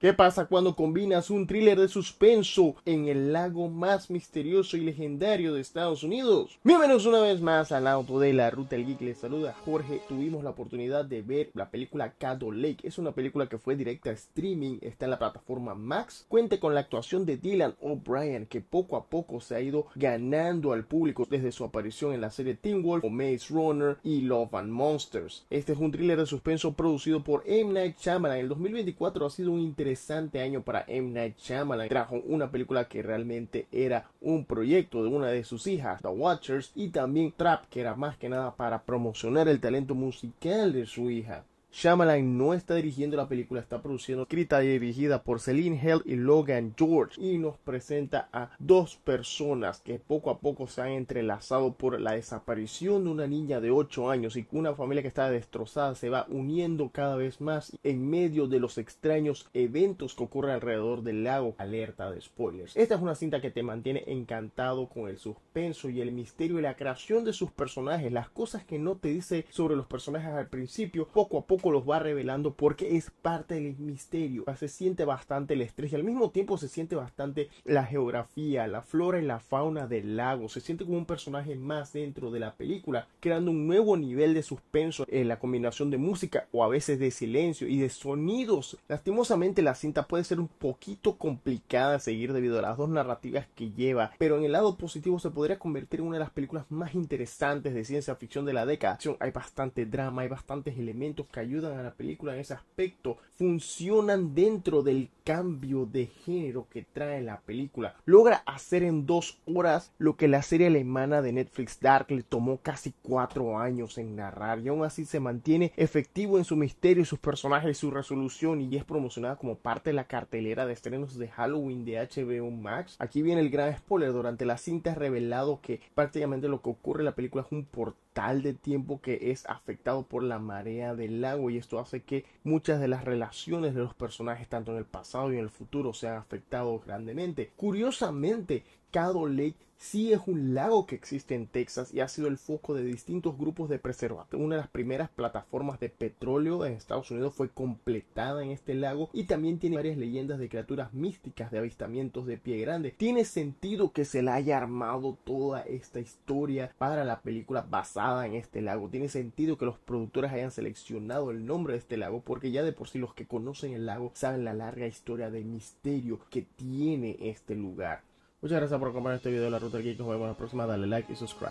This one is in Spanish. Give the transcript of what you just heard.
¿Qué pasa cuando combinas un thriller de suspenso en el lago más misterioso y legendario de Estados Unidos? Bienvenidos una vez más al auto de la ruta del geek. Les saluda Jorge. Tuvimos la oportunidad de ver la película Caddo Lake. Es una película que fue directa a streaming, está en la plataforma Max. Cuenta con la actuación de Dylan O'Brien, que poco a poco se ha ido ganando al público desde su aparición en la serie Teen Wolf, o Maze Runner y Love and Monsters. Este es un thriller de suspenso producido por M. Night Shyamalan. El 2024 ha sido un interesante interesante año para M. Night Shyamalan. Trajo una película que realmente era un proyecto de una de sus hijas, The Watchers, y también Trap, que era más que nada para promocionar el talento musical de su hija. Shyamalan no está dirigiendo la película, está produciendo, escrita y dirigida por Celine Hell y Logan George y nos presenta a dos personas que poco a poco se han entrelazado por la desaparición de una niña de 8 años y una familia que está destrozada se va uniendo cada vez más en medio de los extraños eventos que ocurren alrededor del lago. Alerta de spoilers. Esta es una cinta que te mantiene encantado con el suspenso y el misterio y la creación de sus personajes, las cosas que no te dice sobre los personajes al principio, poco a poco los va revelando porque es parte del misterio. Se siente bastante el estrés y al mismo tiempo se siente bastante la geografía, la flora y la fauna del lago. Se siente como un personaje más dentro de la película, creando un nuevo nivel de suspenso en la combinación de música o a veces de silencio y de sonidos. Lastimosamente la cinta puede ser un poquito complicada de seguir debido a las dos narrativas que lleva, pero en el lado positivo se podría convertir en una de las películas más interesantes de ciencia ficción de la década. Hay bastante drama, hay bastantes elementos que ayudan a la película en ese aspecto funcionan dentro del cambio de género que trae la película. Logra hacer en dos horas lo que la serie alemana de Netflix Dark le tomó casi cuatro años en narrar y aún así se mantiene efectivo en su misterio, sus personajes, su resolución y es promocionada como parte de la cartelera de estrenos de Halloween de HBO Max. Aquí viene el gran spoiler, durante la cinta es revelado que prácticamente lo que ocurre en la película es un portal tal de tiempo que es afectado por la marea del lago y esto hace que muchas de las relaciones de los personajes tanto en el pasado y en el futuro sean afectados grandemente. Curiosamente, Caddo Lake sí es un lago que existe en Texas y ha sido el foco de distintos grupos de preservación. Una de las primeras plataformas de petróleo en Estados Unidos fue completada en este lago y también tiene varias leyendas de criaturas místicas de avistamientos de pie grande. Tiene sentido que se la haya armado toda esta historia para la película basada en este lago. Tiene sentido que los productores hayan seleccionado el nombre de este lago porque ya de por sí los que conocen el lago saben la larga historia de misterio que tiene este lugar. Muchas gracias por acompañar este video de la Ruta Geek. Nos vemos la próxima. Dale like y subscribe.